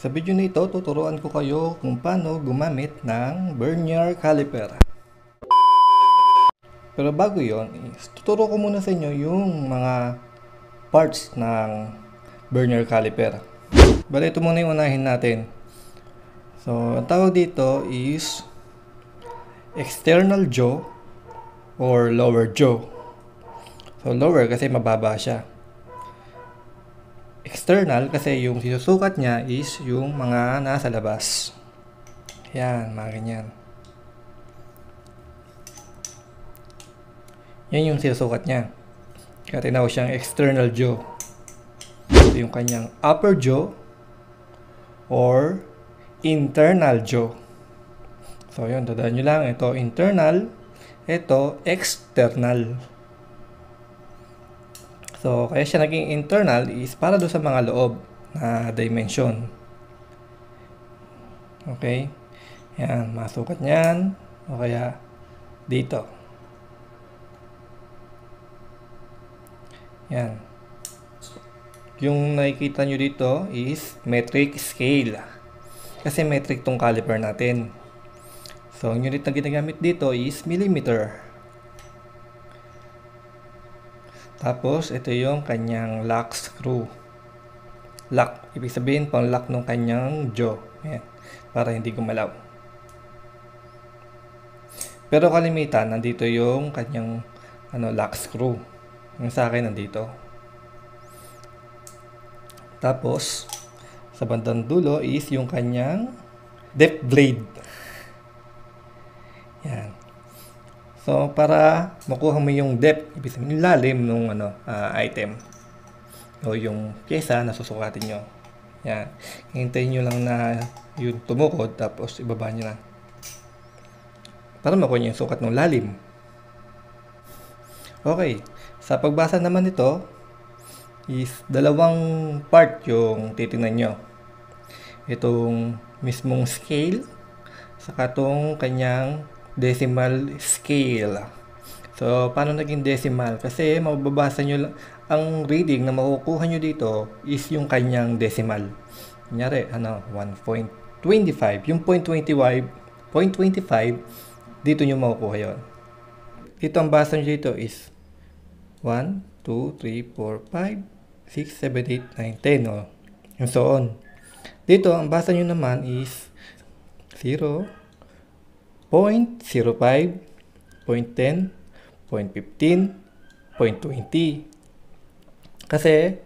Sa video na ito, tuturuan ko kayo kung paano gumamit ng Vernier Caliper. Pero bago yon, tuturo ko muna sa inyo yung mga parts ng Vernier Caliper. Bale, ito muna yung unahin natin. So, ang tawag dito is external jaw or lower jaw. So, lower kasi mababa siya external kasi yung sinusukat niya is yung mga nasa labas. Yan, mga ganyan. Yan yung sinusukat niya. Kaya tinawag siyang external jaw. Ito yung kanyang upper jaw or internal jaw. So, yun. Tadaan nyo lang. Ito internal. Ito external. So, kaya siya naging internal is para do sa mga loob na dimension. Okay? Yan, masukat niyan. O kaya dito. Yan. Yung nakikita nyo dito is metric scale. Kasi metric tong caliper natin. So, ang unit na ginagamit dito is millimeter. Tapos, ito yung kanyang lock screw. Lock. Ibig sabihin, pang lock ng kanyang jaw. Ayan. Para hindi gumalaw. Pero kalimitan, nandito yung kanyang ano, lock screw. Yung sa akin, nandito. Tapos, sa bandang dulo is yung kanyang depth blade. So, para makuha mo yung depth, ibig sabihin yung lalim ng ano, uh, item o yung pyesa na susukatin nyo. Yan. Hintayin nyo lang na yun tumukod tapos ibaba nyo na. Para makuha nyo yung sukat ng lalim. Okay. Sa pagbasa naman nito, is dalawang part yung titingnan nyo. Itong mismong scale, saka itong kanyang decimal scale. So, paano naging decimal? Kasi mababasa nyo lang, ang reading na makukuha nyo dito is yung kanyang decimal. Kunyari, ano, 1.25. Yung 0.25, 0.25, dito nyo makukuha yon. Dito ang basa nyo dito is 1, 2, 3, 4, 5, 6, 7, 8, 9, 10, no? and so on. Dito, ang basa nyo naman is 0, 0.05, 0.10, 0.15, 0.20. Kasi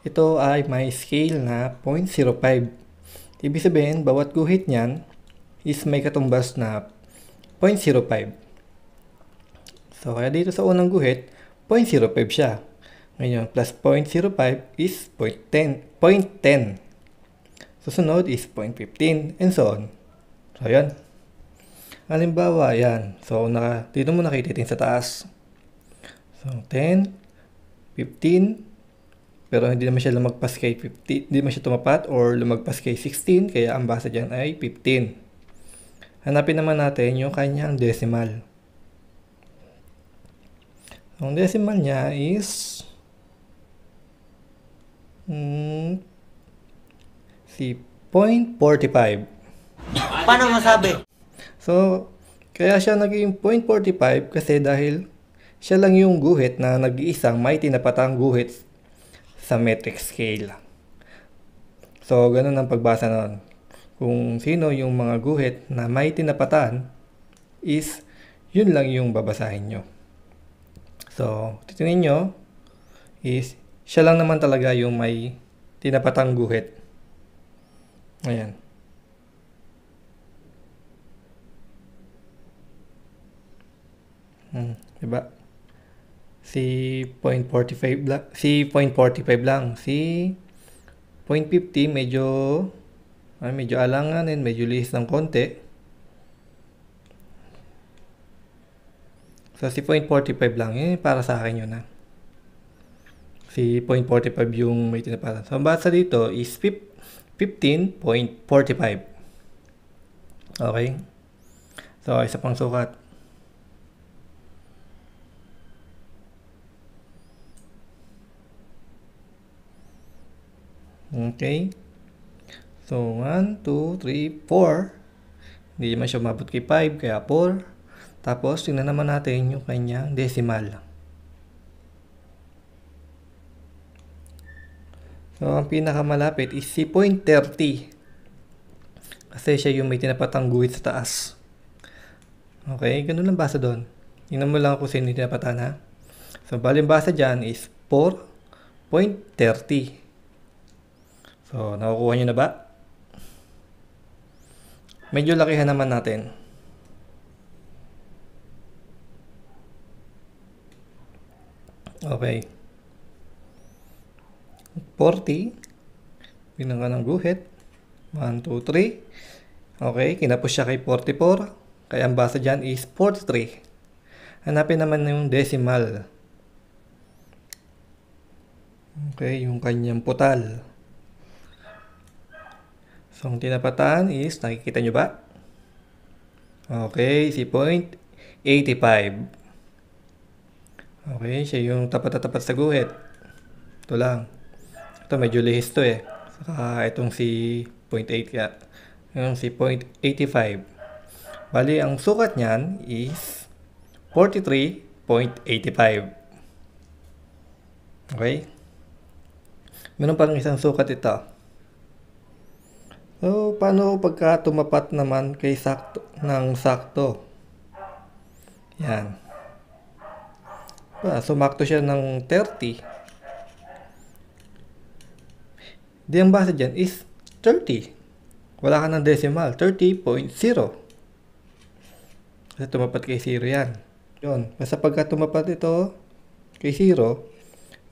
ito ay may scale na 0.05. Ibig sabihin, bawat guhit niyan is may katumbas na 0.05. So, kaya dito sa unang guhit, 0.05 siya. Ngayon, plus 0.05 is 0.10. 0.10. Susunod is 0.15 and so on. So, yun. Halimbawa, ayan. So, naka, dito mo nakikita sa taas. So, 10, 15, pero hindi naman siya lumagpas kay 15, hindi naman siya tumapat or lumagpas kay 16, kaya ang basa dyan ay 15. Hanapin naman natin yung kanyang decimal. So, Ang decimal niya is mm, si 0.45. Paano masabi? So, kaya siya naging 0.45 kasi dahil siya lang yung guhit na nag-iisang may tinapatang guhit sa metric scale. So, ganun ang pagbasa noon. Kung sino yung mga guhit na may tinapatan is yun lang yung babasahin nyo. So, titingnan nyo is siya lang naman talaga yung may tinapatang guhit. Ayan. Hmm, 'di ba? Si 0.45 lang, si 0.45 lang, si medyo ay medyo alanganin, medyo lihis ng konti. So si lang, eh para sa akin 'yun ah. na. Si yung may tinaparan. So basta dito is 15.45. Okay? So isa pang sukat. Okay? So, 1, 2, 3, 4. Hindi naman siya umabot kay 5, kaya 4. Tapos, tingnan naman natin yung kanyang decimal. So, ang pinakamalapit is si 0.30. Kasi siya yung may tinapatang guhit sa taas. Okay? Ganun lang basa doon. Tingnan mo lang kung sino yung tinapatan ha. So, bali basa dyan is 4.30. So, nakukuha nyo na ba? Medyo lakihan naman natin. Okay. 40. Pinang ka ng guhit. 1, 2, 3. Okay, kinapos siya kay 44. Kaya ang basa dyan is 43. Hanapin naman yung decimal. Okay, yung kanyang putal. So, ang tinapatan is, nakikita nyo ba? Okay, si point 85. Okay, siya yung tapat-tapat sa guhit. Ito lang. Ito medyo lihis to eh. Saka itong si point 8 kaya. Yung si point 85. Bali, ang sukat niyan is 43.85. Okay? Meron pang isang sukat ito. So, paano pagka tumapat naman kay sakto, ng sakto? Yan. Ah, sumakto siya ng 30. Di ang base dyan is 30. Wala ka ng decimal. 30.0. Kasi tumapat kay 0 yan. Yun. Basta pagka tumapat ito kay 0,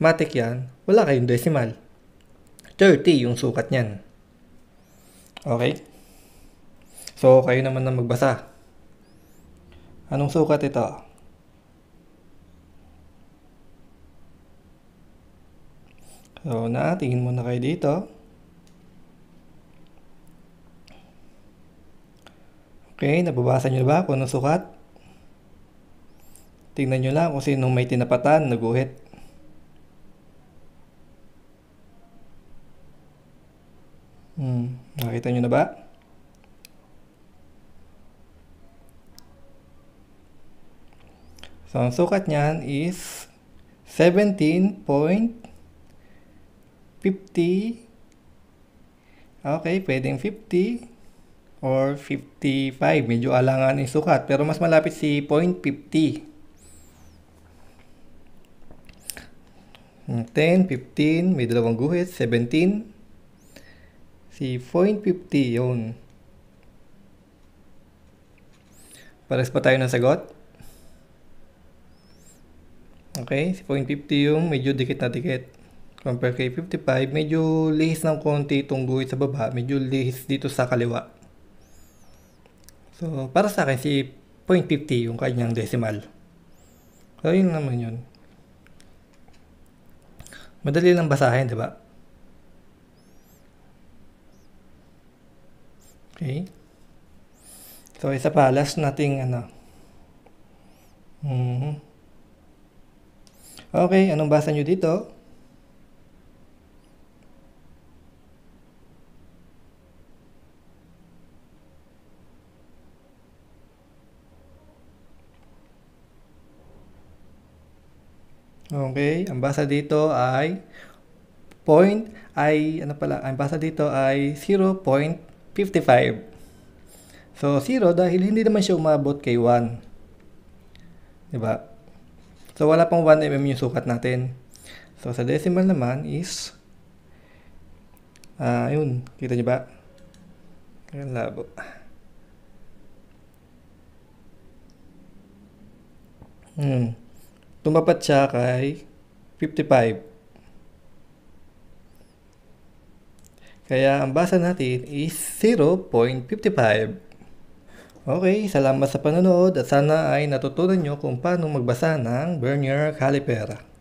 matik yan, wala kayong decimal. 30 yung sukat niyan. Okay? So, kayo naman na magbasa. Anong sukat ito? So, na, tingin mo na kayo dito. Okay, nababasa nyo ba kung anong sukat? Tingnan nyo lang kung sino may tinapatan, naguhit. Hmm. Nakita nyo na ba? So, ang sukat niyan is 17.50 Okay, pwedeng 50 or 55. Medyo alangan yung sukat. Pero mas malapit si 0.50. 10, 15, may dalawang guhit, 17, Si 0.50 50 yun. Pares pa tayo ng sagot. Okay, si 0.50 yung medyo dikit na dikit. Compare kay 55, medyo lihis ng konti itong guhit sa baba. Medyo lihis dito sa kaliwa. So, para sa akin, si 0.50 yung kanyang decimal. So, yun naman yun. Madali lang basahin, di ba? Okay? So, isa pa, last nating ano. Mm -hmm. Okay, anong basa nyo dito? Okay, ang basa dito ay point ay ano pala, ang basa dito ay 0.5 55. So, 0 dahil hindi naman siya umabot kay 1. Diba? So, wala pang 1 mm yung sukat natin. So, sa decimal naman is, ah, uh, yun, kita nyo ba? Ayan, labo. Hmm. Tumapat siya kay 55. Kaya ang basa natin is 0.55. Okay, salamat sa panonood at sana ay natutunan nyo kung paano magbasa ng Bernier Caliper.